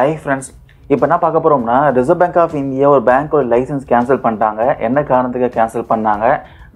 hi friends இப்போ என்ன பார்க்க போகிறோம்னா ரிசர்வ் பேங்க் ஆஃப் இந்தியா ஒரு பேங்க்கோட லைசன்ஸ் கேன்சல் பண்ணிட்டாங்க என்ன காரணத்துக்கு கேன்சல் பண்ணாங்க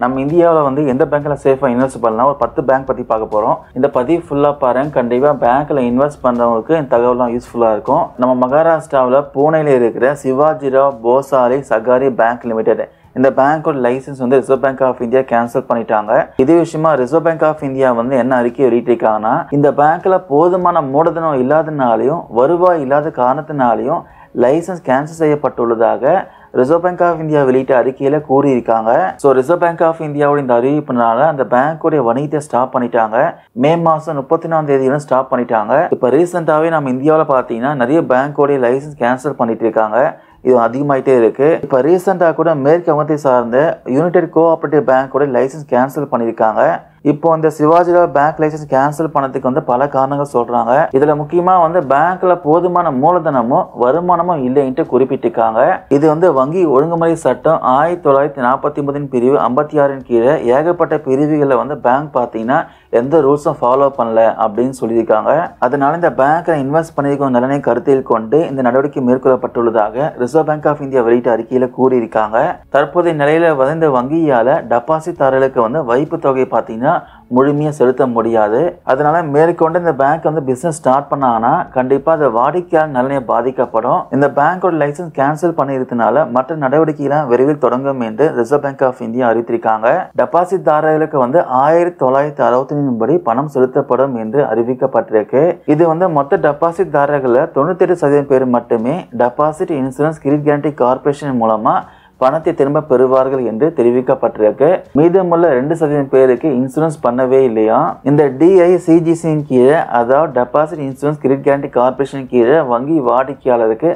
நம்ம இந்தியாவில் வந்து எந்த பேங்க்கில் சேஃபாக இன்வெஸ்ட் பண்ணலாம் ஒரு பத்து பேங்க் பற்றி பார்க்க போகிறோம் இந்த பதிவு ஃபுல்லாக பாருங்க கண்டிப்பாக பேங்க்கில் இன்வெஸ்ட் பண்ணுறவங்களுக்கு இந்த தகவலாம் யூஸ்ஃபுல்லாக இருக்கும் நம்ம மகாராஷ்டிராவில் பூனேல இருக்கிற சிவாஜிராவ் போசாரி சகாரி பேங்க் லிமிடெட் இந்த பேங்கோட லைசன்ஸ் வந்து reserve bank of India cancel பண்ணிட்டாங்க இதே விஷயமா ரிசர்வ் பேங்க் ஆஃப் இந்தியா வந்து என்ன அறிக்கை வெளியிட்டிருக்காங்கன்னா இந்த பேங்க்ல போதுமான மூலதனம் இல்லாதனாலையும் வருவாய் இல்லாத காரணத்தினாலையும் லைசன்ஸ் கேன்சல் செய்யப்பட்டுள்ளதாக ரிசர்வ் பேங்க் ஆஃப் இந்தியா வெளியிட்ட அறிக்கையில் கூறியிருக்காங்க ஸோ ரிசர்வ் பேங்க் ஆஃப் இந்தியாவோட இந்த அறிவிப்புனால அந்த பேங்க்கோடைய வணிகத்தை ஸ்டாப் பண்ணிட்டாங்க மே மாதம் முப்பத்தினாம் தேதியிலும் ஸ்டாப் பண்ணிட்டாங்க இப்போ ரீசெண்டாகவே நம்ம இந்தியாவில் பார்த்தீங்கன்னா நிறைய பேங்க்கோடைய லைசன்ஸ் கேன்சல் பண்ணிட்டு இருக்காங்க இது அதிகமாகிட்டே இருக்குது இப்போ ரீசெண்டாக கூட மேற்கு வங்கத்தை சார்ந்த யுனைடெட் கோஆபரேட்டிவ் கூட லைசன்ஸ் கேன்சல் பண்ணியிருக்காங்க இப்போ அந்த சிவாஜிராவ் பேங்க் லைசன்ஸ் கேன்சல் பண்ணதுக்கு வந்து பல காரணங்கள் சொல்கிறாங்க இதில் முக்கியமாக வந்து பேங்க்கில் போதுமான மூலதனமும் வருமானமும் இல்லைன்ட்டு குறிப்பிட்டிருக்காங்க இது வந்து வங்கி ஒழுங்குமுறை சட்டம் ஆயிரத்தி தொள்ளாயிரத்தி நாற்பத்தி ஒன்பதின் பிரிவு ஐம்பத்தி ஆறின் கீழே ஏகப்பட்ட பிரிவுகளில் வந்து பேங்க் பார்த்தீங்கன்னா எந்த ரூல்ஸும் ஃபாலோ பண்ணல அப்படின்னு சொல்லியிருக்காங்க அதனால் இந்த பேங்க்கை இன்வெஸ்ட் பண்ணியிருக்கும் நிலனை கருத்தில் கொண்டு இந்த நடவடிக்கை மேற்கொள்ளப்பட்டுள்ளதாக ரிசர்வ் பேங்க் ஆஃப் இந்தியா வெளியிட்ட அறிக்கையில் கூறியிருக்காங்க தற்போதைய நிலையில் வந்து இந்த வங்கியால் டெபாசிட் தாரர்களுக்கு வந்து வைப்பு தொகை பார்த்தீங்கன்னா முழுமையாக செலுத்த முடியாது அதனால் மேற்கொண்டு இந்த பேங்க் வந்து பிஸ்னஸ் ஸ்டார்ட் பண்ணாங்கன்னா கண்டிப்பாக அதை வாடிக்கையாளர் நிலையை பாதிக்கப்படும் இந்த பேங்கோட லைசன்ஸ் கேன்சல் பண்ணியிருக்கனால மற்ற நடவடிக்கைலாம் விரைவில் தொடங்கும் என்று ரிசர்வ் பேங்க் ஆஃப் இந்தியா அறிவித்திருக்காங்க டெபாசிட்தாரர்களுக்கு வந்து ஆயிரத்தி தொள்ளாயிரத்தி அறுபத்தஞ்சின் படி பணம் செலுத்தப்படும் என்று அறிவிக்கப்பட்டிருக்கு இது வந்து மொத்த டெபாசிட்தாரர்களில் எட்டு சதவீதம் பேர் மட்டுமே deposit insurance credit guarantee corporation மூலமாக பணத்தை திரும்ப பெறுவார்கள் என்று தெரிவிக்கப்பட்டிருக்கு மீதமுள்ள ரெண்டு சதவீதம் பேருக்கு இன்சூரன்ஸ் பண்ணவே இல்லையா இந்த டிஐ சிஜிசியின் கீழே அதாவது deposit insurance credit guarantee corporation கீழே வங்கி வாடிக்கையாளருக்கு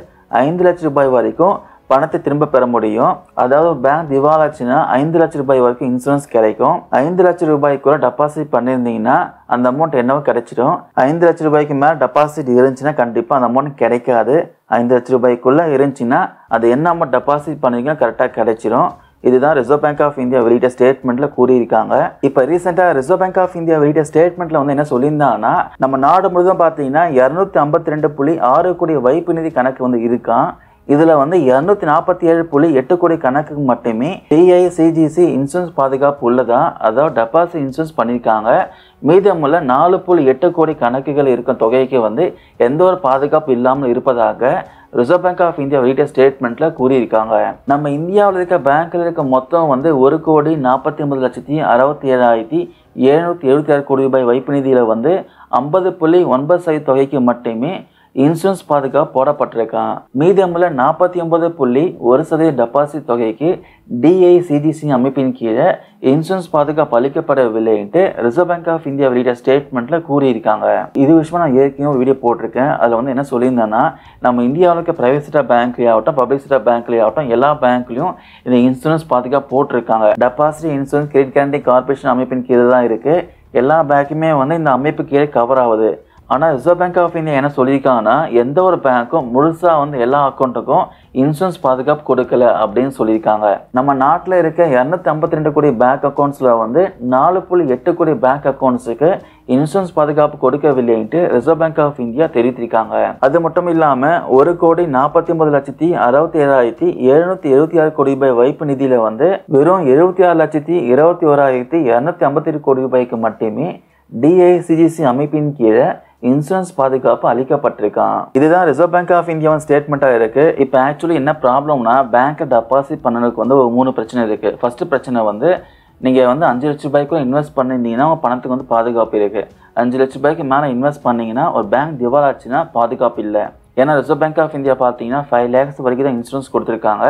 ஐந்து லட்சம் ரூபாய் வரைக்கும் பணத்தை திரும்ப பெற முடியும் அதாவது பேங்க் திவாலாச்சுன்னா ஐந்து லட்ச ரூபாய் வரைக்கும் இன்சூரன்ஸ் கிடைக்கும் ஐந்து லட்ச ரூபாய்க்குள்ள டெபாசிட் பண்ணியிருந்தீங்கன்னா அந்த அமௌண்ட் என்னவோ கிடைச்சிடும் ஐந்து லட்ச ரூபாய்க்கு மேலே டெபாசிட் இருந்துச்சுன்னா கண்டிப்பாக அந்த அமௌண்ட் கிடைக்காது ஐந்து லட்ச ரூபாய்க்குள்ளே இருந்துச்சுன்னா அது என்ன அமௌண்ட் டெபாசிட் பண்ணிருக்கீங்களோ கரெக்டாக கிடைச்சிடும் இதுதான் ரிசர்வ் பேங்க் ஆஃப் இந்தியா வெளியிட்ட ஸ்டேட்மெண்ட்ல கூறியிருக்காங்க இப்போ ரீசெண்டாக ரிசர்வ் பேங்க் ஆஃப் இந்தியா வெளியிட்ட ஸ்டேட்மெண்ட்ல வந்து என்ன சொல்லியிருந்தாங்கன்னா நம்ம நாடு முழுதும் பார்த்தீங்கன்னா இரநூத்தி ஐம்பத்தி ரெண்டு புள்ளி ஆறு கோடி வைப்பு நிதி கணக்கு வந்து இருக்கான் இதில் வந்து இரநூத்தி நாற்பத்தி ஏழு புள்ளி எட்டு கோடி கணக்குக்கு மட்டுமே டிஐசிஜிசி இன்சூரன்ஸ் பாதுகாப்பு உள்ளதா அதாவது டெபாசிட் இன்சூரன்ஸ் பண்ணியிருக்காங்க மீதமுள்ள நாலு புள்ளி எட்டு கோடி கணக்குகள் இருக்கும் தொகைக்கு வந்து எந்த ஒரு பாதுகாப்பு இல்லாமல் இருப்பதாக ரிசர்வ் பேங்க் ஆஃப் இந்தியா வெளியிட்ட ஸ்டேட்மெண்ட்டில் கூறியிருக்காங்க நம்ம இந்தியாவில் இருக்க பேங்க்கில் இருக்க மொத்தம் வந்து ஒரு கோடி நாற்பத்தி ஒன்பது லட்சத்தி அறுபத்தி ஏழாயிரத்தி எழுநூற்றி எழுபத்தி ஆறு கோடி ரூபாய் வைப்பு நிதியில் வந்து ஐம்பது புள்ளி ஒன்பது சதவீத தொகைக்கு மட்டுமே இன்சூரன்ஸ் பாதுகாப்பு போடப்பட்டிருக்கான் மீதமுள்ள நாற்பத்தி ஒன்பது புள்ளி ஒரு சதவீத டெபாசிட் தொகைக்கு டிஐசிடிசி அமைப்பின் கீழே இன்சூரன்ஸ் பாதுகாப்பு அளிக்கப்படவில்லைன்ட்டு ரிசர்வ் பேங்க் ஆஃப் இந்தியா வெளியிட்ட ஸ்டேட்மெண்ட்டில் கூறியிருக்காங்க இது விஷயமா நான் ஏற்கனவே வீடியோ போட்டிருக்கேன் அதில் வந்து என்ன சொல்லியிருந்தேன்னா நம்ம இந்தியாவில் இருக்க பிரைவேட் செக்டர் பேங்க்லேயே ஆகட்டும் பப்ளிக் செக்டர் பேங்க்லேயே ஆகட்டும் எல்லா பேங்க்லையும் இந்த இன்சூரன்ஸ் பாதுகாப்பு போட்டிருக்காங்க deposit insurance credit guarantee corporation அமைப்பின் கீழே தான் இருக்குது எல்லா பேங்க்குமே வந்து இந்த அமைப்பு கீழே கவர் ஆகுது ஆனால் ரிசர்வ் பேங்க் ஆஃப் இந்தியா என்ன சொல்லியிருக்காங்கன்னா எந்த ஒரு பேங்க்கும் முழுசாக வந்து எல்லா அக்கௌண்ட்டுக்கும் இன்சூரன்ஸ் பாதுகாப்பு கொடுக்கல அப்படின்னு சொல்லியிருக்காங்க நம்ம நாட்டில் இருக்க இரநூத்தி ஐம்பத்தி ரெண்டு கோடி பேங்க் அக்கௌண்ட்ஸில் வந்து நாலு புள்ளி எட்டு கோடி பேங்க் அக்கௌண்ட்ஸுக்கு இன்சூரன்ஸ் பாதுகாப்பு கொடுக்கவில்லைன்ட்டு ரிசர்வ் பேங்க் ஆஃப் இந்தியா தெரிவித்திருக்காங்க அது மட்டும் இல்லாமல் ஒரு கோடி நாற்பத்தி ஒன்பது லட்சத்தி அறுபத்தி ஏழாயிரத்தி எழுநூற்றி எழுபத்தி ஆறு கோடி ரூபாய் வைப்பு நிதியில் வந்து வெறும் எழுபத்தி ஆறு லட்சத்தி இருபத்தி ஓராயிரத்தி இரநூத்தி ஐம்பத்தி எட்டு கோடி ரூபாய்க்கு மட்டுமே டிஐசிஜிசி அமைப்பின் கீழே இன்சூரன்ஸ் பாதுகாப்பு அளிக்கப்பட்டிருக்கான் இதுதான் ரிசர்வ் பேங்க் ஆஃப் இந்தியாவின் ஸ்டேட்மெண்ட்டாக இருக்குது இப்போ ஆக்சுவலி என்ன ப்ராப்ளம்னா பேங்க்கை டெபாசிட் பண்ணதுக்கு வந்து ஒரு மூணு பிரச்சனை இருக்குது ஃபஸ்ட்டு பிரச்சனை வந்து நீங்கள் வந்து அஞ்சு லட்ச ரூபாய்க்குள்ள இன்வெஸ்ட் பண்ணியிருந்தீங்கன்னா உங்கள் பணத்துக்கு வந்து பாதுகாப்பு இருக்குது அஞ்சு லட்ச ரூபாய்க்கு மேலே இன்வெஸ்ட் பண்ணிங்கன்னா ஒரு பேங்க் திவால் ஆச்சுன்னா பாதுகாப்பு இல்லை ஏன்னா ரிசர்வ் பேங்க் ஆஃப் இந்தியா பார்த்தீங்கன்னா ஃபைவ் லேக்ஸ் வரைக்கும் தான் இன்சூரன்ஸ் கொடுத்துருக்காங்க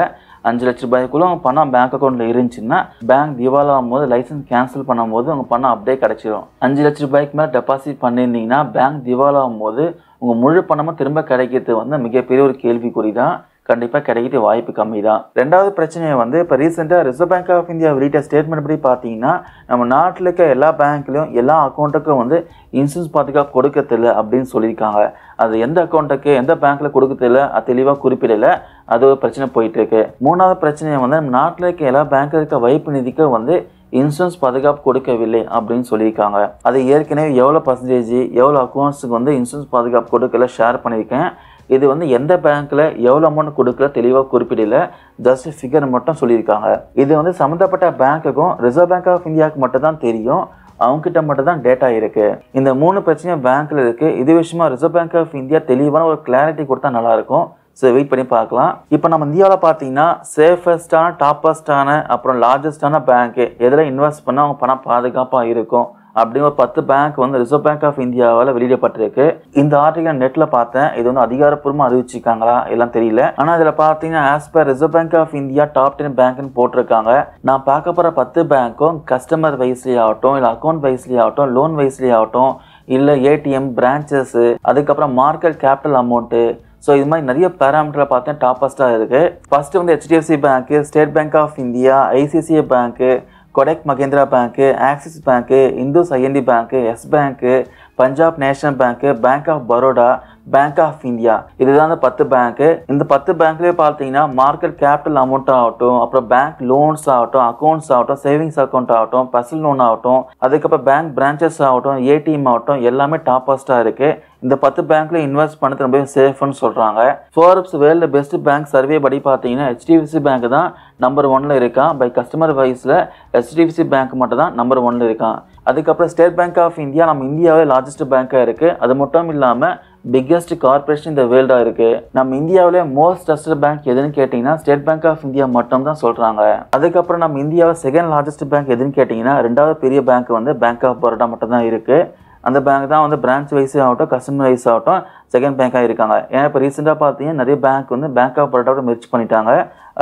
அஞ்சு லட்ச ரூபாய்க்குள்ளே அவங்க பணம் பேங்க் அக்கௌண்ட்டில் இருந்துச்சுன்னா பேங்க் திவால் ஆகும்போது லைசன்ஸ் கேன்சல் பண்ணும்போது அவங்க பணம் அப்படியே கிடச்சிடும் அஞ்சு லட்ச ரூபாய்க்கு மேலே டெபாசிட் பண்ணியிருந்தீங்கன்னா பேங்க் திவால் ஆகும்போது உங்கள் முழு பணமும் திரும்ப கிடைக்கிறது வந்து மிகப்பெரிய ஒரு கேள்விக்குறி தான் கண்டிப்பாக கிடைக்கிறது வாய்ப்பு கம்மி தான் ரெண்டாவது பிரச்சனையை வந்து இப்போ ரீசெண்டாக ரிசர்வ் பேங்க் ஆஃப் இந்தியா வெளியிட்ட ஸ்டேட்மெண்ட் படி பார்த்தீங்கன்னா நம்ம நாட்டில் இருக்க எல்லா பேங்க்லையும் எல்லா அக்கௌண்ட்டுக்கும் வந்து இன்சூரன்ஸ் பாதுகாப்பு கொடுக்கறதில்ல அப்படின்னு சொல்லியிருக்காங்க அது எந்த அக்கௌண்ட்டுக்கு எந்த பேங்க்கில் கொடுக்கறதில்ல அது தெளிவாக குறிப்பிடலை அது ஒரு பிரச்சனை போயிட்டுருக்கு மூணாவது பிரச்சனையை வந்து நம்ம நாட்டில் இருக்க எல்லா பேங்க்கில் இருக்க வைப்பு நிதிக்கு வந்து இன்சூரன்ஸ் பாதுகாப்பு கொடுக்கவில்லை அப்படின்னு சொல்லியிருக்காங்க அது ஏற்கனவே எவ்வளோ பர்சன்டேஜ் எவ்வளோ அக்கௌண்ட்ஸுக்கு வந்து இன்சூரன்ஸ் பாதுகாப்பு கொடுக்கல ஷேர் பண்ணியிருக்கேன் இது வந்து எந்த பேங்க்கில் எவ்வளோ அமௌண்ட் கொடுக்கல தெளிவாக குறிப்பிடல ஜஸ்ட் ஃபிகர் மட்டும் சொல்லியிருக்காங்க இது வந்து சம்மந்தப்பட்ட பேங்க்குக்கும் ரிசர்வ் பேங்க் ஆஃப் இந்தியாவுக்கு மட்டும் தான் தெரியும் அவங்ககிட்ட மட்டும் தான் டேட்டா இருக்குது இந்த மூணு பிரச்சனையும் பேங்க்கில் இருக்குது இது விஷயமா ரிசர்வ் பேங்க் ஆஃப் இந்தியா தெளிவான ஒரு கிளாரிட்டி கொடுத்தா நல்லாயிருக்கும் ஸோ வெயிட் பண்ணி பார்க்கலாம் இப்போ நம்ம இந்தியாவில் பார்த்தீங்கன்னா சேஃபஸ்டான டாப்பஸ்டான அப்புறம் லார்ஜஸ்டான பேங்க்கு எதில் இன்வெஸ்ட் பண்ணால் அவங்க பணம் பாதுகாப்பாக இருக்கும் அப்படிங்கிற பத்து பேங்க் வந்து ரிசர்வ் பேங்க் ஆஃப் இந்தியாவால் வெளியிடப்பட்டிருக்கு இந்த ஆர்டிகல் நெட்டில் பார்த்தேன் இது வந்து அதிகாரப்பூர்வமாக அறிவிச்சிருக்காங்களா எல்லாம் தெரியல ஆனால் இதில் பார்த்தீங்கன்னா as per reserve bank of India top ten பேங்க்னு போட்டிருக்காங்க நான் பார்க்க போகிற பத்து பேங்க்கும் கஸ்டமர் வைஸ்லேயே ஆகட்டும் இல்லை அக்கௌண்ட் வைஸ்லேயே ஆகட்டும் லோன் வைஸ்லேயே ஆகட்டும் இல்லை ஏடிஎம் பிரான்ச்சஸ்ஸு அதுக்கப்புறம் மார்க்கெட் கேபிட்டல் அமௌண்ட்டு ஸோ இது மாதிரி நிறைய பேராமீட்டரில் பார்த்தேன் டாப்பஸ்ட்டாக இருக்குது ஃபஸ்ட்டு வந்து HDFC bank state bank of India ICICI bank Kotak Mahindra bank Axis bank IndusInd bank Yes bank Punjab national bank bank of Baroda bank of India இதுதான் அந்த பத்து பேங்க்கு இந்த பத்து பேங்க்லேயே பார்த்தீங்கன்னா மார்க்கெட் கேபிட்டல் அமௌண்ட் ஆகட்டும் அப்புறம் பேங்க் லோன்ஸ் ஆகட்டும் அக்கௌண்ட்ஸ் ஆகட்டும் சேவிங்ஸ் அக்கௌண்ட் ஆகட்டும் பர்சனல் லோன் ஆகட்டும் அதுக்கப்புறம் பேங்க் பிரான்ச்சஸ் ஆகட்டும் ஏடிஎம் ஆகட்டும் எல்லாமே டாப்பஸ்ட்டாக இருக்குது இந்த பத்து பேங்க்ல இன்வெஸ்ட் பண்ணது ரொம்பவே சேஃப்னு சொல்கிறாங்க Forbes world best bank survey படி பார்த்தீங்கன்னா ஹெச்டிஎஃப்சி பேங்க் தான் நம்பர் ஒன்ல இருக்கான் பை கஸ்டமர் வைஸில் ஹெச்டிஎஃப்சி பேங்க் மட்டும் தான் நம்பர் ஒன்ல இருக்கான் அதுக்கப்புறம் ஸ்டேட் பேங்க் ஆஃப் இந்தியா நம்ம இந்தியாவே லார்ஜஸ்ட் பேங்காக இருக்குது அது மட்டும் இல்லாமல் பிக்கெஸ்ட் கார்பரேஷன் இந்த வேர்ல்டாக இருக்குது நம்ம இந்தியாவிலே மோஸ்ட் ட்ரஸ்டட் பேங்க் எதுன்னு கேட்டிங்கன்னா ஸ்டேட் பேங்க் ஆஃப் இந்தியா மட்டும் தான் சொல்கிறாங்க அதுக்கப்புறம் நம்ம இந்தியாவில் செகண்ட் லார்ஜஸ்ட் பேங்க் எதுன்னு கேட்டிங்கன்னா ரெண்டாவது பெரிய பேங்க் வந்து பேங்க் ஆஃப் பரோடா மட்டும் தான் இருக்குது அந்த பேங்க் தான் வந்து பிரான்ச் வைஸ் ஆகட்டும் கஸ்டமர் வைஸ் ஆகட்டும் செகண்ட் பேங்க்காக இருக்காங்க ஏன்னா இப்போ ரீசெண்டாக பார்த்தீங்கன்னா நிறைய பேங்க் வந்து பேங்க் ஆஃப் பரோடாவோட மெர்ச் பண்ணிட்டாங்க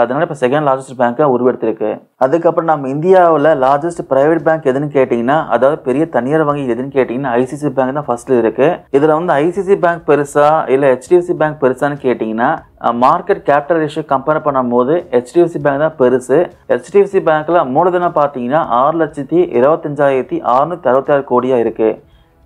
அதனால் இப்போ செகண்ட் லார்ஜஸ்ட் பேங்க்காக உருவெடுத்திருக்கு அதுக்கப்புறம் நம்ம இந்தியாவில் லார்ஜஸ்ட் ப்ரைவேட் பேங்க் எதுன்னு கேட்டிங்கன்னா அதாவது பெரிய தனியார் வங்கி எதுன்னு கேட்டிங்கன்னா ஐசிசி பேங்க் தான் ஃபஸ்ட்டில் இருக்குது இதில் வந்து ஐசிசி பேங்க் பெருசாக இல்லை ஹெச்டிஎஃப்சி பேங்க் பெருசான்னு கேட்டிங்கன்னா மார்க்கெட் கேபிட்டல் ரேஷியோ கம்பேர் பண்ணும்போது ஹெச்டிஎஃப்சி பேங்க் தான் பெருசு ஹெச்டிஎஃப்சி பேங்க்கில் மூலதனம் பார்த்தீங்கன்னா ஆறு லட்சத்தி இருபத்தஞ்சாயிரத்தி அறுநூத்தி அறுபத்தாறு கோடியாக இருக்குது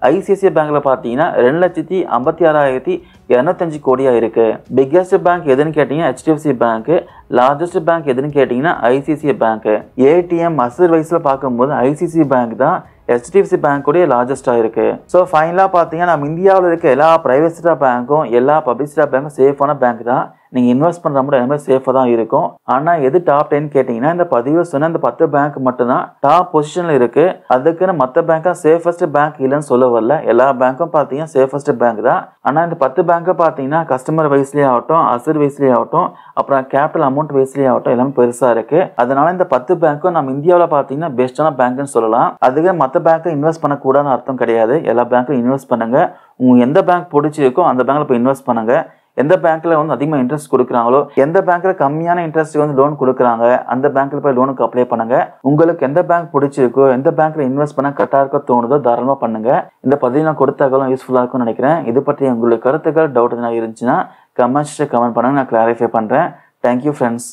ஐசிஐசிஐ பேங்க்கில் பார்த்தீங்கன்னா ரெண்டு லட்சத்தி ஐம்பத்தி ஆறாயிரத்தி இரநூத்தஞ்சு கோடியாக இருக்குது பிக்கஸ்ட் பேங்க் எதுன்னு கேட்டிங்கன்னா ஹெச்டிஎஃப்சி பேங்க்கு லார்ஜஸ்ட் பேங்க் எதுன்னு கேட்டிங்கன்னா ஐசிசிஐ பேங்க்கு ஏடிஎம் அசர் வைஸில் பார்க்கும்போது ஐசிசிஐ பேங்க் தான் ஹெச்டிஎஃப்சி பேங்க்குடைய லார்ஜஸ்ட்டாக இருக்கு ஸோ ஃபைனலாக பார்த்தீங்கன்னா நம்ம இந்தியாவில் இருக்க எல்லா ப்ரைவேட் பேங்க்கும் எல்லா பப்ளிசிட்டா பேங்க்கும் சேஃபான பேங்க் தான் நீங்கள் இன்வெஸ்ட் பண்ணுற மட்டும் எல்லாமே சேஃபாக தான் இருக்கும் ஆனால் எது டாப் டென் கேட்டிங்கன்னா இந்த பதிவு சொன்ன இந்த பத்து பேங்க் மட்டும்தான் டாப் பொசிஷனில் இருக்குது அதுக்குன்னு மற்ற பேங்க்காக சேஃபஸ்ட் பேங்க் இல்லைன்னு சொல்ல வரல எல்லா பேங்க்கும் பார்த்தீங்கன்னா சேஃபஸ்ட் பேங்க் தான் ஆனால் இந்த பத்து பேங்க்கை பார்த்தீங்கன்னா கஸ்டமர் வைஸ்லேயே ஆகட்டும் அசர் வைஸ்லேயே ஆகட்டும் அப்புறம் கேபிட்டல் அமௌண்ட் வைஸ்லேயே ஆகட்டும் எல்லாமே பெருசாக இருக்குது அதனால் இந்த பத்து பேங்க்கும் நம்ம இந்தியாவில் பார்த்தீங்கன்னா பெஸ்ட்டான பேங்க்குன்னு சொல்லலாம் அதுக்கு மற்ற பேங்க்கை இன்வெஸ்ட் பண்ணக்கூடாதுன்னு அர்த்தம் கிடையாது எல்லா பேங்க்கும் இன்வெஸ்ட் பண்ணுங்கள் உங்கள் எந்த பேங்க் பிடிச்சிருக்கோ அந்த பேங்க்கில் போய் இன்வெஸ்ட் பண்ணுங்கள் எந்த பேங்க்ல வந்து அதிகமாக இன்ட்ரெஸ்ட் கொடுக்குறாங்களோ எந்த பேங்க்ல கம்மியான இன்ட்ரெஸ்ட் வந்து லோன் கொடுக்குறாங்க அந்த பேங்க்கில் போய் லோனுக்கு அப்ளை பண்ணுங்க உங்களுக்கு எந்த பேங்க் பிடிச்சிருக்கோ எந்த பேங்க்கில் இன்வெஸ்ட் பண்ண கரெக்டாக இருக்க தோணுதோ தாராளமாக பண்ணுங்க இந்த பதிவு நான் கொடுத்த யூஸ்ஃபுல்லாக இருக்கும்னு நினைக்கிறேன் இது பற்றி உங்களுக்கு கருத்துக்கள் டவுட் எதுனா இருந்துச்சுன்னா கமெண்ட்ஸ் கமெண்ட் பண்ணுங்க நான் கிளாரிஃபை பண்ணுறேன் தேங்க்யூ ஃப்ரெண்ட்ஸ்